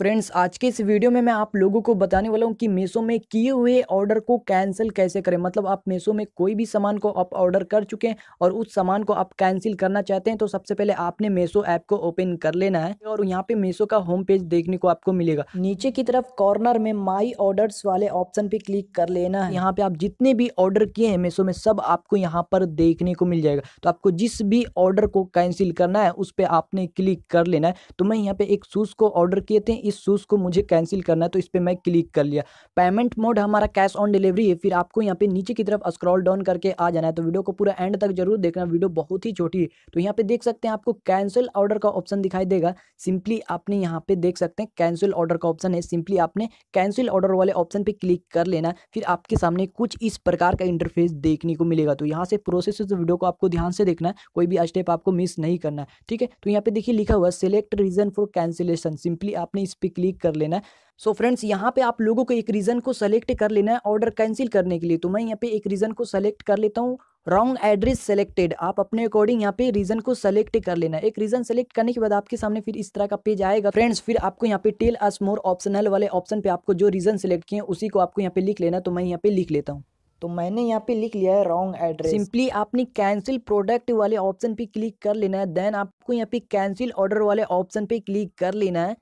friends आज के इस वीडियो में मैं आप लोगों को बताने वाला हूँ कि मेसो में किए हुए ऑर्डर को कैंसिल कैसे करें मतलब आप मेसो में कोई भी सामान को आप ऑर्डर कर चुके हैं और उस सामान को आप कैंसिल करना चाहते हैं तो सबसे पहले आपने मेसो ऐप को ओपन कर लेना है और यहाँ पे मीशो का होम पेज देखने को आपको मिलेगा नीचे की तरफ कॉर्नर में माई ऑर्डर वाले ऑप्शन पे क्लिक कर लेना है यहाँ पे आप जितने भी ऑर्डर किए हैं मेसो में सब आपको यहाँ पर देखने को मिल जाएगा तो आपको जिस भी ऑर्डर को कैंसिल करना है उस पर आपने क्लिक कर लेना है तो मैं यहाँ पे एक शूज़ को ऑर्डर किए थे इस शूज़ को मुझे कैंसिल करना है तो इस पर मैं क्लिक कर लिया पेमेंट मोड हमारा कैश ऑन डिलीवरी है फिर आपको यहाँ पे नीचे की तरफ स्क्रॉल डाउन करके आ जाना है तो वीडियो को पूरा एंड तक जरूर देखना वीडियो बहुत ही छोटी है तो यहाँ पे देख सकते हैं आपको कैंसिल ऑर्डर का ऑप्शन दिखाई देगा सिंपली आपने यहाँ पे देख सकते हैं कैंसिल ऑर्डर का ऑप्शन है सिंपली आपने कैंसिल ऑर्डर वाले ऑप्शन पर क्लिक कर लेना फिर आपके सामने कुछ इस प्रकार का इंटरफेस देखने को मिलेगा तो यहाँ से प्रोसेस वीडियो को आपको ध्यान से देखना कोई भी स्टेप आपको मिस नहीं करना ठीक है तो यहाँ पे देखिए लिखा हुआ select reason for cancellation simply आपने इस पर क्लिक कर लेना है सो so फ्रेंड्स यहाँ पे आप लोगों को एक रीज़न को सेलेक्ट कर लेना है ऑर्डर कैंसिल करने के लिए तो मैं यहाँ पे एक रीज़न को सेलेक्ट कर लेता हूँ रॉन्ग एड्रेस सेलेक्टेड आप अपने अकॉर्डिंग यहाँ पे रीजन को सेलेक्ट कर लेना एक रीजन सेलेक्ट करने के बाद आपके सामने फिर इस तरह का पेज आएगा फ्रेंड्स फिर आपको यहाँ पे टेल अस मोर ऑप्शनल वाले ऑप्शन पे आपको जो रीजन सेलेक्ट किए उसी को आपको यहाँ पे लिख लेना तो मैं यहाँ पे लिख लेता हूँ तो मैंने यहाँ पे लिख लिया है रॉन्ग एड्रेस सिंपली आपने कैंसिल प्रोडक्ट वाले ऑप्शन पे क्लिक कर लेना है देन आपको यहाँ पे कैंसिल ऑर्डर वाले ऑप्शन पे क्लिक कर लेना है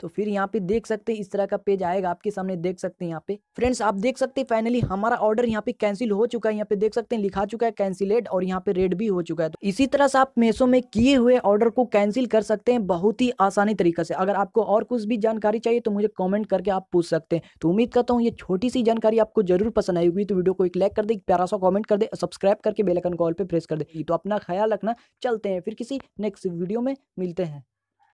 तो फिर यहाँ पे देख सकते हैं इस तरह का पेज आएगा आपके सामने देख सकते हैं यहाँ पे फ्रेंड्स आप देख सकते हैं फाइनली हमारा ऑर्डर यहाँ पे कैंसिल हो चुका है यहाँ पे देख सकते हैं लिखा चुका है कैंसिलेड और यहाँ पे रेड भी हो चुका है तो इसी तरह से आप मेसो में किए हुए ऑर्डर को कैंसिल कर सकते हैं बहुत ही आसानी तरीके से अगर आपको और कुछ भी जानकारी चाहिए तो मुझे कॉमेंट करके आप पूछ सकते हैं तो उम्मीद करता हूँ ये छोटी सी जानकारी आपको जरूर पसंद आई हुई तो वीडियो को एक लाइक कर दे प्यारा सा कॉमेंट कर दे सब्सक्राइब करके बेलकन कॉल पर प्रेस कर दे तो अपना ख्याल रखना चलते हैं फिर किसी नेक्स्ट वीडियो में मिलते हैं